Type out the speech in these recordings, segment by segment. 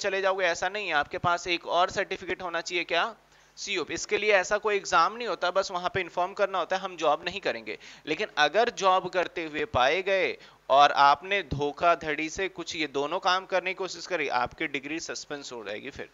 चले जाओगे ऐसा नहीं है आपके पास एक और सर्टिफिकेट होना चाहिए क्या सीओ इसके लिए ऐसा कोई एग्जाम नहीं होता बस वहां पे इन्फॉर्म करना होता है हम जॉब नहीं करेंगे लेकिन अगर जॉब करते हुए पाए गए और आपने धोखा धड़ी से कुछ ये दोनों काम करने की कोशिश करी आपकी डिग्री सस्पेंस हो जाएगी फिर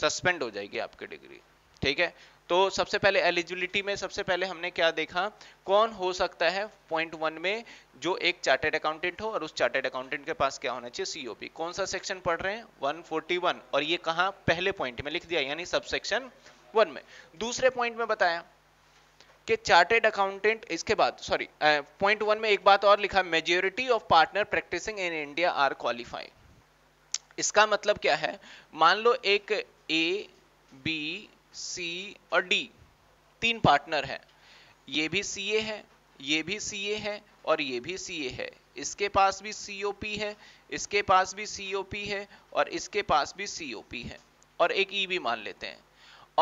सस्पेंड हो जाएगी आपकी डिग्री ठीक है तो सबसे पहले एलिजिबिलिटी में सबसे पहले हमने क्या देखा कौन हो सकता है पॉइंट वन में जो एक चार्टेड अकाउंटेंट हो और उस चार्टेड अकाउंटेंट के पास क्या होना चाहिए सीओपी कौन सा सेक्शन पढ़ रहे हैं 141 और ये कहा पहले पॉइंट में लिख दिया यानी सब सेक्शन वन में दूसरे पॉइंट में बताया कि चार्टेड अकाउंटेंट इसके बाद सॉरी पॉइंट वन में एक बात और लिखा majority of partner practicing in India are qualified इसका मतलब क्या है मान लो एक ए बी सी और डी तीन पार्टनर हैं ये भी सी ए है ये भी सी ए है और ये भी सी ए है इसके पास भी सी ओ पी है इसके पास भी सी ओ पी है और इसके पास भी सी ओ पी है और एक ई e भी मान लेते हैं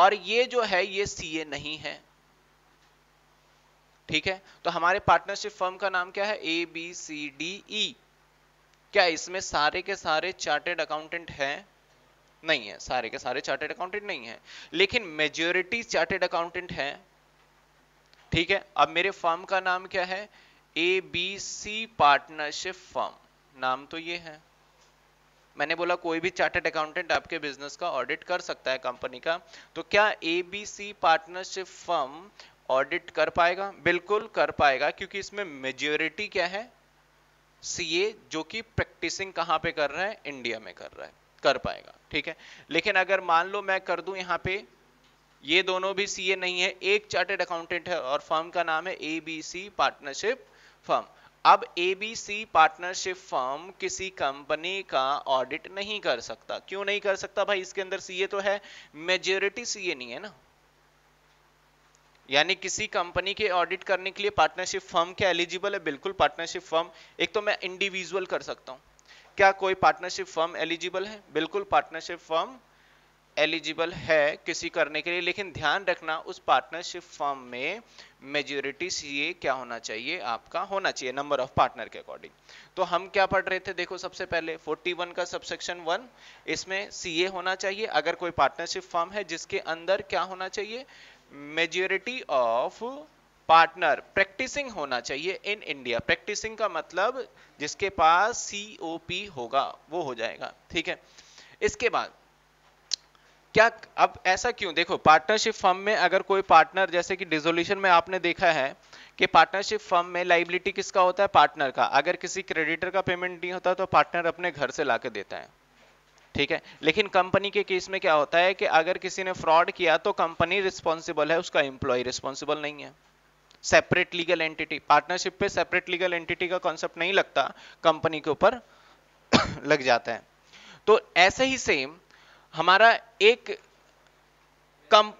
और ये जो है ये सी ए नहीं है ठीक है तो हमारे पार्टनरशिप फर्म का नाम क्या है A B C D E क्या इसमें सारे के सारे चार्टेड अकाउंटेंट हैं नहीं है सारे के सारे चार्टेड अकाउंटेंट नहीं है लेकिन मेजोरिटी चार्टेड अकाउंटेंट है ठीक है अब मेरे फर्म का नाम क्या है A B C partnership firm नाम तो ये है मैंने बोला कोई भी चार्टेड अकाउंटेंट आपके बिजनेस का ऑडिट कर सकता है कंपनी का तो क्या A B C partnership firm audit कर पाएगा बिल्कुल कर पाएगा क्योंकि इसमें मेजोरिटी क्या है सीए जो कि प्रैक्टिसिंग कहां पे कर रहा है इंडिया में कर रहा है कर पाएगा ठीक है लेकिन अगर मान लो मैं कर दू यहाँ पे ये दोनों भी सीए नहीं है एक चार्टेड अकाउंटेंट है और फर्म का नाम है एबीसी पार्टनरशिप फर्म अब एबीसी पार्टनरशिप फर्म किसी कंपनी का ऑडिट नहीं कर सकता क्यों नहीं कर सकता भाई इसके अंदर सीए तो है मेजोरिटी सीए नहीं है ना यानी किसी कंपनी के ऑडिट करने के लिए पार्टनरशिप फर्म क्या एलिजिबल है बिल्कुल पार्टनरशिप फर्म एक तो मैं इंडिविजुअल कर सकता हूं क्या कोई पार्टनरशिप फर्म एलिजिबल है बिल्कुल पार्टनरशिप फर्म एलिजिबल है किसी करने के लिए लेकिन ध्यान रखना उस पार्टनरशिप फर्म में मेजोरिटी सीए क्या होना चाहिए आपका होना चाहिए नंबर ऑफ पार्टनर के अकॉर्डिंग तो हम क्या पढ़ रहे थे देखो सबसे पहले 41 का सबसेक्शन वन इसमें सीए होना चाहिए अगर कोई पार्टनरशिप फर्म है जिसके अंदर क्या होना चाहिए मेजोरिटी ऑफ पार्टनर प्रैक्टिसिंग होना चाहिए इन इंडिया प्रैक्टिसिंग का मतलब जिसके पास सी होगा वो हो जाएगा ठीक है इसके बाद क्या अब ऐसा क्यों देखो पार्टनरशिप फर्म में अगर कोई पार्टनर जैसे कि डिजोल्यूशन में आपने देखा है कि पार्टनरशिप फर्म में लाइबिलिटी किसका होता है पार्टनर का अगर किसी क्रेडिटर का पेमेंट नहीं होता तो पार्टनर अपने घर से ला देता है ठीक है लेकिन कंपनी के केस में क्या होता है कि अगर किसी ने फ्रॉड किया तो कंपनी रिस्पॉन्सिबल है उसका एम्प्लॉय रिस्पॉन्सिबल नहीं है सेपरेट लीगल एंटिटी पार्टनरशिप पे सेपरेट लीगल एंटिटी का कॉन्सेप्ट नहीं लगता कंपनी के ऊपर लग जाता है तो ऐसे ही सेम हमारा एक कम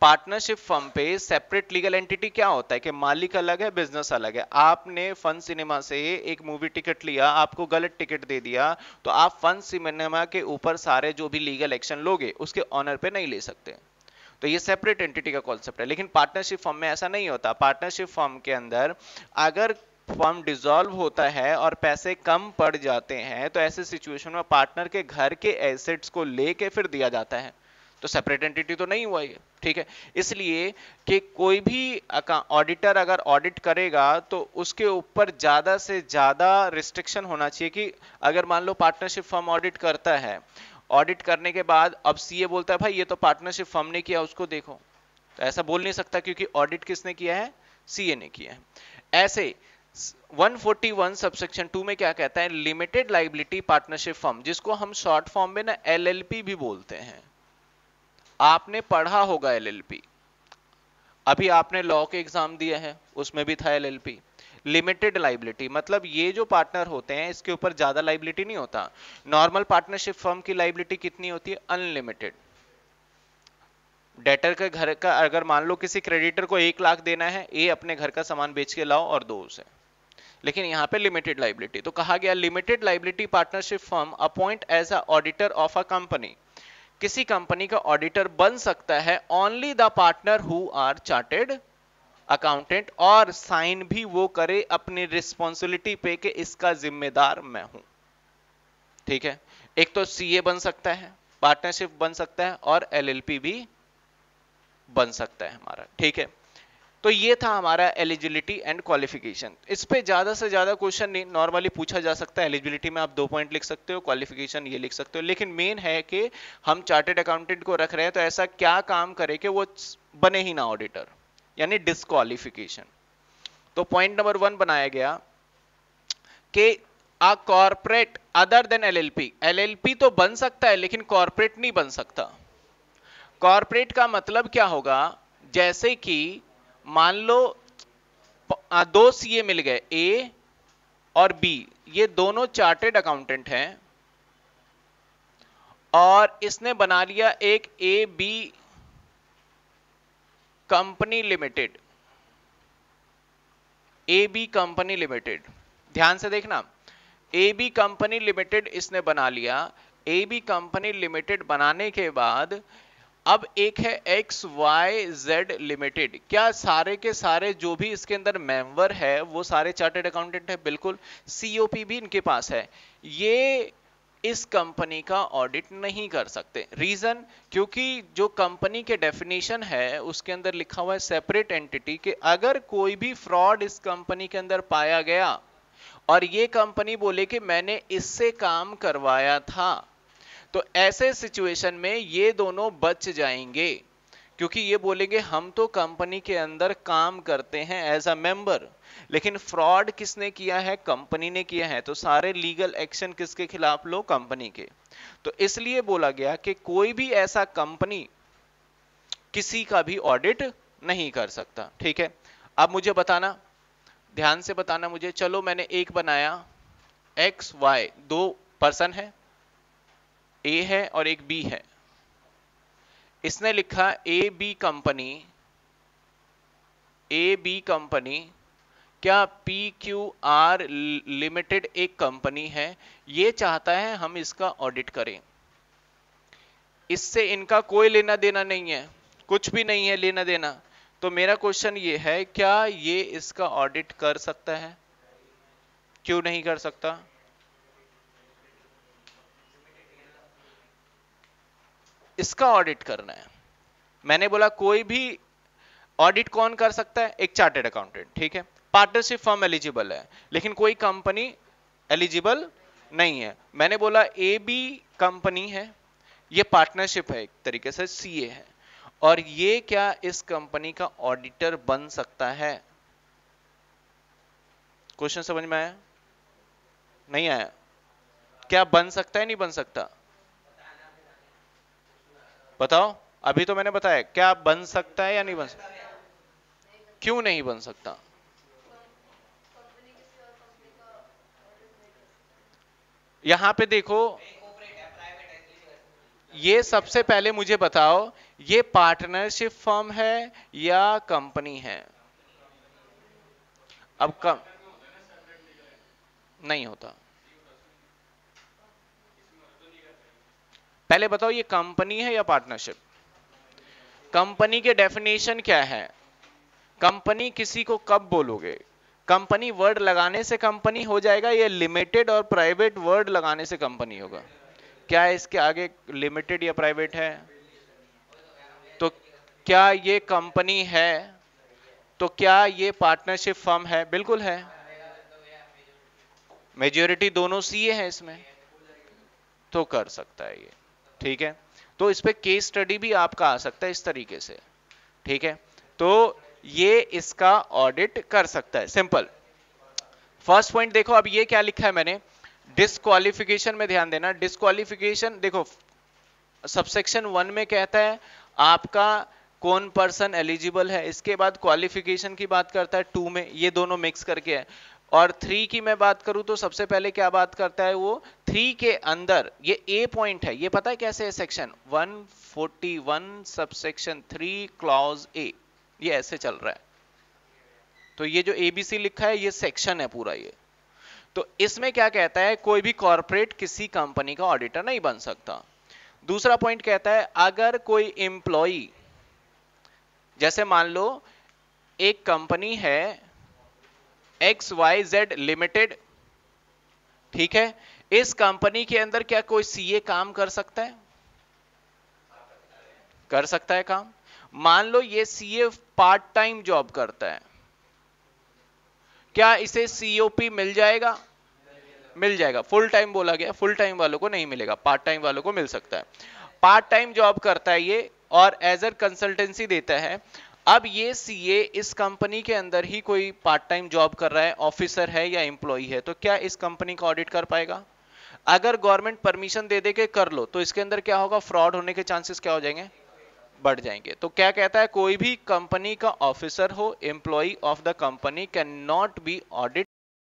पार्टनरशिप फर्म पे सेपरेट लीगल एंटिटी क्या होता है कि मालिक अलग है बिजनेस अलग है आपने फन सिनेमा से एक मूवी टिकट लिया आपको गलत टिकट दे दिया तो आप फन सिनेमा के ऊपर सारे जो भी लीगल एक्शन लोगे उसके ऑनर पे नहीं ले सकते हैं तो ये सेपरेट एंटिटी का कॉन्सेप्ट है लेकिन पार्टनरशिप फॉर्म में ऐसा नहीं होता पार्टनरशिप फॉर्म के अंदर अगर फॉर्म डिजॉल्व होता है और पैसे कम पड़ जाते हैं तो ऐसे सिचुएशन में पार्टनर के घर के एसेट्स को लेके फिर दिया जाता है तो सेपरेट एंटिटी तो नहीं हुआ ये ठीक है इसलिए कि कोई भी ऑडिटर अगर ऑडिट करेगा तो उसके ऊपर ज़्यादा से ज़्यादा रिस्ट्रिक्शन होना चाहिए कि अगर मान लो पार्टनरशिप फॉर्म ऑडिट करता है ऑडिट करने के बाद अब सीए बोलता है भाई ये तो पार्टनरशिप फर्म ने किया उसको देखो तो ऐसा बोल नहीं सकता क्योंकि ऑडिट किसने किया है सीए ने किया है ऐसे 141 सबसेक्शन 2 में क्या कहता है लिमिटेड लाइबिलिटी पार्टनरशिप फर्म जिसको हम शॉर्ट फॉर्म में ना एल भी बोलते हैं आपने पढ़ा होगा एल अभी आपने लॉ के एग्जाम दिया है उसमें भी था पी लिमिटेड लाइबिलिटी मतलब ये जो पार्टनर होते हैं इसके ऊपर ज्यादा लाइबिलिटी नहीं होता नॉर्मल पार्टनरशिप फर्म की लाइबिलिटी कितनी होती है अनलिमिटेड डेटर के घर का अगर मान लो किसी क्रेडिटर को एक लाख देना है ए अपने घर का सामान बेच के लाओ और दो उसे लेकिन यहाँ पे लिमिटेड लाइबिलिटी तो कहा गया limited liability partnership firm appoint as a auditor of a company किसी कंपनी का ऑडिटर बन सकता है only the partner who are chartered accountant और साइन भी वो करे अपनी रिस्पॉन्सिबिलिटी पे कि इसका जिम्मेदार मैं हूं ठीक है एक तो सीए बन सकता है पार्टनरशिप बन सकता है और एलएलपी भी बन सकता है हमारा ठीक है तो ये था हमारा एलिजिबिलिटी एंड क्वालिफिकेशन इस पे ज्यादा से ज्यादा क्वेश्चन नॉर्मली पूछा जा सकता है एलिजिबिलिटी में आप दो पॉइंट लिख सकते हो क्वालिफिकेशन ये लिख सकते हो लेकिन मेन है कि हम चार्टेड अकाउंटेंट को रख रहे हैं तो ऐसा क्या काम करे कि वो बने ही ना ऑडिटर यानी डिस्कालिफिकेशन तो पॉइंट नंबर वन बनाया गया कि आ corporate other than LLP LLP तो बन सकता है लेकिन कॉर्पोरेट नहीं बन सकता कॉर्पोरेट का मतलब क्या होगा जैसे कि मान लो दो सीए मिल गए ए और बी ये दोनों चार्टेड अकाउंटेंट हैं और इसने बना लिया एक A B company limited A B company limited ध्यान से देखना ए बी कंपनी लिमिटेड इसने बना लिया ए बी कंपनी लिमिटेड बनाने के बाद अब एक है एक्स वाई जेड लिमिटेड क्या सारे के सारे जो भी इसके अंदर मेंबर है वो सारे चार्टेड अकाउंटेंट है बिल्कुल सीओपी भी इनके पास है ये इस कंपनी का ऑडिट नहीं कर सकते रीजन क्योंकि जो कंपनी के डेफिनेशन है उसके अंदर लिखा हुआ है सेपरेट एंटिटी कि अगर कोई भी फ्रॉड इस कंपनी के अंदर पाया गया और ये कंपनी बोले कि मैंने इससे काम करवाया था तो ऐसे सिचुएशन में ये दोनों बच जाएंगे क्योंकि ये बोलेंगे हम तो कंपनी के अंदर काम करते हैं एज अ मेंबर लेकिन फ्रॉड किसने किया है कंपनी ने किया है तो सारे लीगल एक्शन किसके खिलाफ लो कंपनी के तो इसलिए बोला गया कि कोई भी ऐसा कंपनी किसी का भी ऑडिट नहीं कर सकता ठीक है अब मुझे बताना ध्यान से बताना मुझे चलो मैंने एक बनाया एक्स वाई दो पर्सन है ए है और एक बी है इसने लिखा A B company A B company क्या पी क्यू आर लिमिटेड एक कंपनी है ये चाहता है हम इसका ऑडिट करें इससे इनका कोई लेना देना नहीं है कुछ भी नहीं है लेना देना तो मेरा क्वेश्चन ये है क्या ये इसका ऑडिट कर सकता है क्यों नहीं कर सकता इसका ऑडिट करना है मैंने बोला कोई भी ऑडिट कौन कर सकता है एक चार्टेड अकाउंटेंट ठीक है पार्टनरशिप फर्म एलिजिबल है लेकिन कोई कंपनी एलिजिबल नहीं है मैंने बोला ए बी कंपनी है ये पार्टनरशिप है एक तरीके से सी है और ये क्या इस कंपनी का ऑडिटर बन सकता है क्वेश्चन समझ में आया नहीं आया क्या बन सकता है नहीं बन सकता बताओ अभी तो मैंने बताया क्या बन सकता है या नहीं बन सकता क्यों नहीं बन सकता यहां पे देखो ये सबसे पहले मुझे बताओ ये पार्टनरशिप फर्म है या कंपनी है अब कम नहीं होता पहले बताओ ये कंपनी है या पार्टनरशिप कंपनी के डेफिनेशन क्या है कंपनी किसी को कब बोलोगे कंपनी वर्ड लगाने से कंपनी हो जाएगा या लिमिटेड और प्राइवेट वर्ड लगाने से कंपनी होगा क्या इसके आगे लिमिटेड या प्राइवेट है तो क्या ये कंपनी है तो क्या ये पार्टनरशिप फर्म है बिल्कुल है मेजोरिटी दोनों सीए है इसमें तो कर सकता है ये ठीक है तो इस पर केस स्टडी भी आपका आ सकता है इस तरीके से ठीक है तो ये इसका ऑडिट कर सकता है सिंपल फर्स्ट पॉइंट देखो अब ये क्या लिखा है मैंने डिस्कालिफिकेशन में ध्यान देना डिस्कालिफिकेशन देखो सबसेक्शन वन में कहता है आपका कौन पर्सन एलिजिबल है इसके बाद क्वालिफिकेशन की बात करता है टू में ये दोनों मिक्स करके है और थ्री की मैं बात करूं तो सबसे पहले क्या बात करता है वो थ्री के अंदर ये ए पॉइंट है ये पता है कैसे है section 141 subsection three clause A ये ऐसे चल रहा है तो ये जो एबीसी लिखा है ये सेक्शन है पूरा ये तो इसमें क्या कहता है कोई भी कॉरपोरेट किसी कंपनी का ऑडिटर नहीं बन सकता दूसरा पॉइंट कहता है अगर कोई एम्प्लॉ जैसे मान लो एक कंपनी है एक्स वाई जेड लिमिटेड ठीक है इस कंपनी के अंदर क्या कोई सीए काम कर सकता है कर सकता है काम मान लो ये सीए पार्ट टाइम जॉब करता है क्या इसे सीओपी मिल जाएगा मिल जाएगा फुल टाइम बोला गया फुल टाइम वालों को नहीं मिलेगा पार्ट टाइम वालों को मिल सकता है पार्ट टाइम जॉब करता है ये और एज ए कंसल्टेंसी देता है अब ये सीए इस कंपनी के अंदर ही कोई पार्ट टाइम जॉब कर रहा है ऑफिसर है या एम्प्लॉय है तो क्या इस कंपनी का ऑडिट कर पाएगा अगर गवर्नमेंट परमिशन दे दे के कर लो तो इसके अंदर क्या होगा फ्रॉड होने के चांसेस क्या हो जाएंगे बढ़ जाएंगे तो क्या कहता है कोई भी कंपनी का ऑफिसर हो employ of the company can not be audit